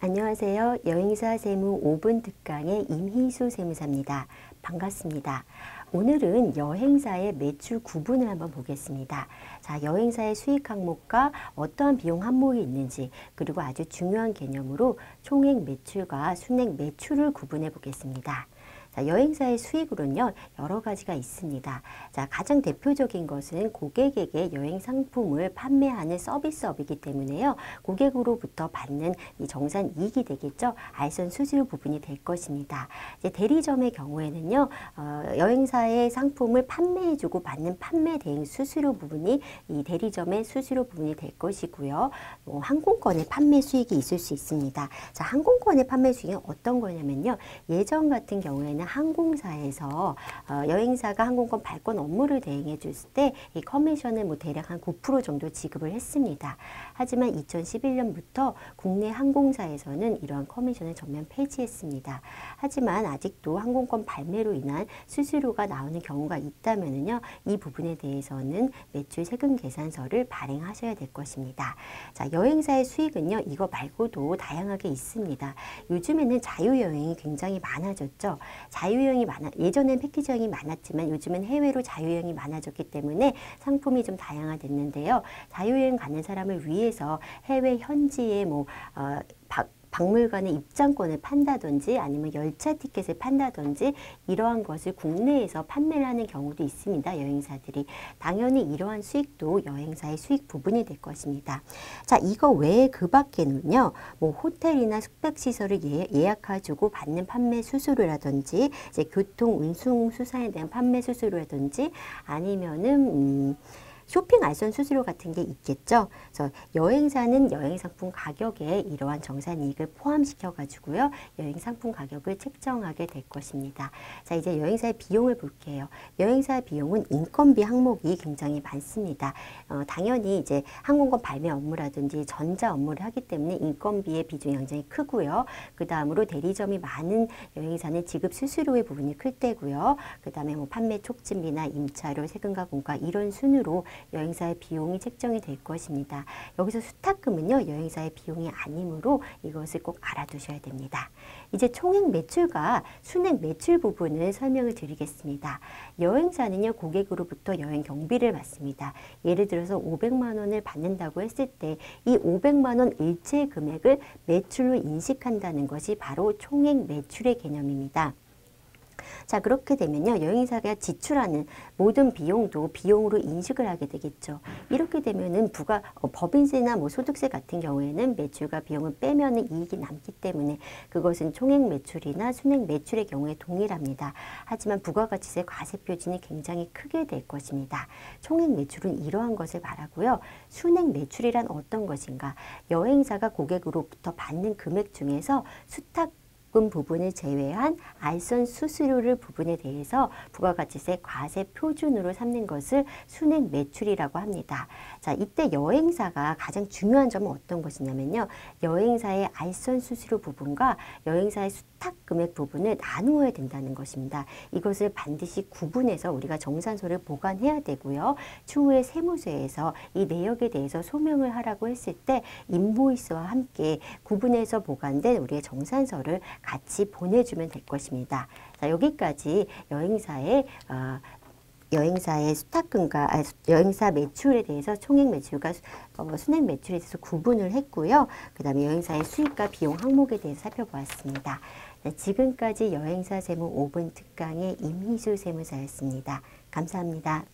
안녕하세요. 여행사 세무 5분 특강의 임희수 세무사입니다. 반갑습니다. 오늘은 여행사의 매출 구분을 한번 보겠습니다. 자, 여행사의 수익 항목과 어떠한 비용 항목이 있는지 그리고 아주 중요한 개념으로 총액 매출과 순액 매출을 구분해 보겠습니다. 자, 여행사의 수익으로는요, 여러 가지가 있습니다. 자, 가장 대표적인 것은 고객에게 여행 상품을 판매하는 서비스업이기 때문에요. 고객으로부터 받는 이 정산 이익이 되겠죠. 알선 수수료 부분이 될 것입니다. 이제 대리점의 경우에는요, 어, 여행사의 상품을 판매해주고 받는 판매 대행 수수료 부분이 이 대리점의 수수료 부분이 될 것이고요. 뭐, 항공권의 판매 수익이 있을 수 있습니다. 자, 항공권의 판매 수익은 어떤 거냐면요. 예전 같은 경우에는 항공사에서 어, 여행사가 항공권 발권 업무를 대행해 줬을 때이 커미션을 뭐 대략 한 9% 정도 지급을 했습니다. 하지만 2011년부터 국내 항공사에서는 이러한 커미션을 전면 폐지했습니다. 하지만 아직도 항공권 발매로 인한 수수료가 나오는 경우가 있다면요. 이 부분에 대해서는 매출 세금 계산서를 발행하셔야 될 것입니다. 자, 여행사의 수익은요. 이거 말고도 다양하게 있습니다. 요즘에는 자유여행이 굉장히 많아졌죠. 자유형이 많아 예전엔 패키지형이 많았지만 요즘은 해외로 자유형이 많아졌기 때문에 상품이 좀 다양화됐는데요. 자유여행 가는 사람을 위해서 해외 현지에뭐 어, 박물관의 입장권을 판다든지 아니면 열차 티켓을 판다든지 이러한 것을 국내에서 판매를 하는 경우도 있습니다. 여행사들이. 당연히 이러한 수익도 여행사의 수익 부분이 될 것입니다. 자, 이거 외에 그 밖에는요. 뭐 호텔이나 숙박시설을 예, 예약해주고 받는 판매 수수료라든지 이제 교통, 운송, 수사에 대한 판매 수수료라든지 아니면은 음, 쇼핑 알선 수수료 같은 게 있겠죠. 그래서 여행사는 여행 상품 가격에 이러한 정산 이익을 포함시켜 가지고요. 여행 상품 가격을 책정하게 될 것입니다. 자, 이제 여행사의 비용을 볼게요. 여행사 비용은 인건비 항목이 굉장히 많습니다. 어, 당연히 이제 항공권 발매 업무라든지 전자 업무를 하기 때문에 인건비의 비중이 굉장히 크고요. 그 다음으로 대리점이 많은 여행사는 지급 수수료의 부분이 클 때고요. 그 다음에 뭐 판매 촉진비나 임차료, 세금과 공과 이런 순으로 여행사의 비용이 책정이 될 것입니다. 여기서 수탁금은요. 여행사의 비용이 아니므로 이것을 꼭 알아두셔야 됩니다. 이제 총액 매출과 순액 매출 부분을 설명을 드리겠습니다. 여행사는요. 고객으로부터 여행 경비를 받습니다. 예를 들어서 500만 원을 받는다고 했을 때 이 500만 원 일체 금액을 매출로 인식한다는 것이 바로 총액 매출의 개념입니다. 자 그렇게 되면요 여행사가 지출하는 모든 비용도 비용으로 인식을 하게 되겠죠. 이렇게 되면은 부가 어, 법인세나 뭐 소득세 같은 경우에는 매출과 비용을 빼면은 이익이 남기 때문에 그것은 총액 매출이나 순액 매출의 경우에 동일합니다. 하지만 부가가치세 과세 표준이 굉장히 크게 될 것입니다. 총액 매출은 이러한 것을 말하고요. 순액 매출이란 어떤 것인가? 여행사가 고객으로부터 받는 금액 중에서 수탁 부분 부분을 제외한 알선 수수료를 부분에 대해서 부가가치세 과세 표준으로 삼는 것을 순액 매출이라고 합니다. 자, 이때 여행사가 가장 중요한 점은 어떤 것이냐면요. 여행사의 알선 수수료 부분과 여행사의 수탁 금액 부분을 나누어야 된다는 것입니다. 이것을 반드시 구분해서 우리가 정산서를 보관해야 되고요. 추후에 세무서에서 이 내역에 대해서 소명을 하라고 했을 때 인보이스와 함께 구분해서 보관된 우리의 정산서를 같이 보내주면 될 것입니다. 자, 여기까지 여행사의 어, 여행사의 수탁금과 아, 여행사 매출에 대해서 총액 매출과 어, 순액 매출에 대해서 구분을 했고요. 그 다음에 여행사의 수익과 비용 항목에 대해서 살펴보았습니다. 네, 지금까지 여행사 세무 5분 특강의 임희수 세무사였습니다. 감사합니다.